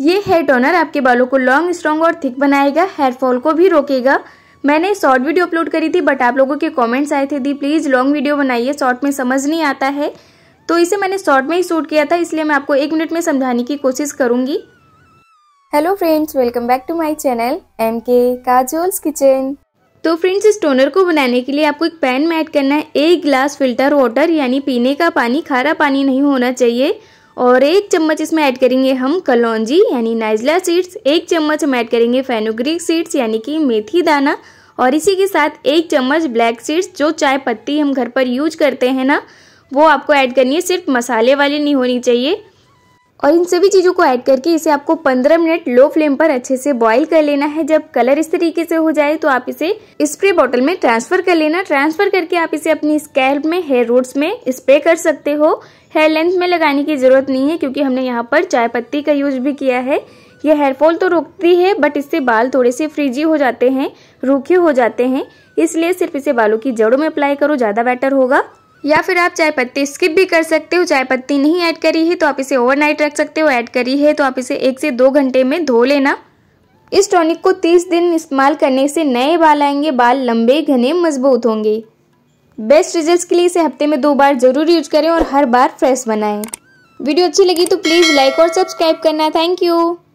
ये hair toner आपके बालों को लॉन्ग स्ट्रॉन्ग और थिक बनाएगा हेयर फॉल को भी रोकेगा मैंने शॉर्ट वीडियो अपलोड करी थी बट आप लोगों के कमेंट्स आए थे दी प्लीज़ लॉन्ग वीडियो बनाइए शॉर्ट में समझ नहीं आता है तो इसे मैंने शॉर्ट में ही शूट किया था इसलिए मैं आपको एक मिनट में समझाने की कोशिश करूंगी hello friends welcome back to my channel M K Kajol's kitchen तो फ्रेंड्स इस टोनर को बनाने के लिए आपको एक पैन में ऐड करना है एक ग्लास फिल्टर वाटर यानी पीने का पानी खारा पानी नहीं होना चाहिए और एक चम्मच इसमें ऐड करेंगे हम कलौजी यानी नाइजला सीड्स एक चम्मच हम ऐड करेंगे फेनोग्रिक सीड्स यानी कि मेथी दाना और इसी के साथ एक चम्मच ब्लैक सीड्स जो चाय पत्ती हम घर पर यूज करते हैं ना वो आपको ऐड करनी है सिर्फ मसाले वाली नहीं होनी चाहिए और इन सभी चीज़ों को ऐड करके इसे आपको 15 मिनट लो फ्लेम पर अच्छे से बॉईल कर लेना है जब कलर इस तरीके से हो जाए तो आप इसे स्प्रे बॉटल में ट्रांसफर कर लेना ट्रांसफर करके आप इसे अपनी स्कैल्प में हेयर रूट्स में स्प्रे कर सकते हो हेयर लेंथ में लगाने की ज़रूरत नहीं है क्योंकि हमने यहाँ पर चाय पत्ती का यूज भी किया है यह हेयरफॉल तो रोकती है बट इससे बाल थोड़े से फ्रिजी हो जाते हैं रूखे हो जाते हैं इसलिए सिर्फ इसे बालों की जड़ों में अप्लाई करो ज़्यादा बेटर होगा या फिर आप चाय पत्ती स्किप भी कर सकते हो चाय पत्ती नहीं ऐड करी है तो आप इसे ओवरनाइट रख सकते हो ऐड करी है तो आप इसे एक से दो घंटे में धो लेना इस टॉनिक को 30 दिन इस्तेमाल करने से नए बाल आएंगे बाल लंबे घने मजबूत होंगे बेस्ट रिजल्ट्स के लिए इसे हफ्ते में दो बार जरूर यूज करें और हर बार फ्रेश बनाएं वीडियो अच्छी लगी तो प्लीज़ लाइक और सब्सक्राइब करना थैंक यू